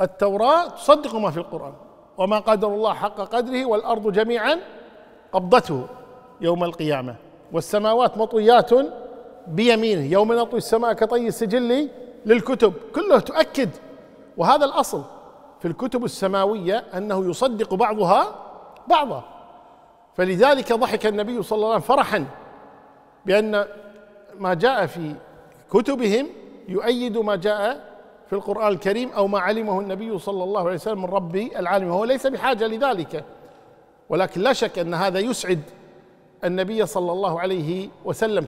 التوراة تصدق ما في القرآن وما قدر الله حق قدره والأرض جميعا قبضته يوم القيامة والسماوات مطويات بيمينه يوم نطوي السماء كطي السجل للكتب كله تؤكد وهذا الأصل في الكتب السماوية أنه يصدق بعضها بعضا فلذلك ضحك النبي صلى الله عليه وسلم فرحا بأن ما جاء في كتبهم يؤيد ما جاء في القرآن الكريم أو ما علمه النبي صلى الله عليه وسلم من رب العالمين وهو ليس بحاجة لذلك ولكن لا شك أن هذا يسعد النبي صلى الله عليه وسلم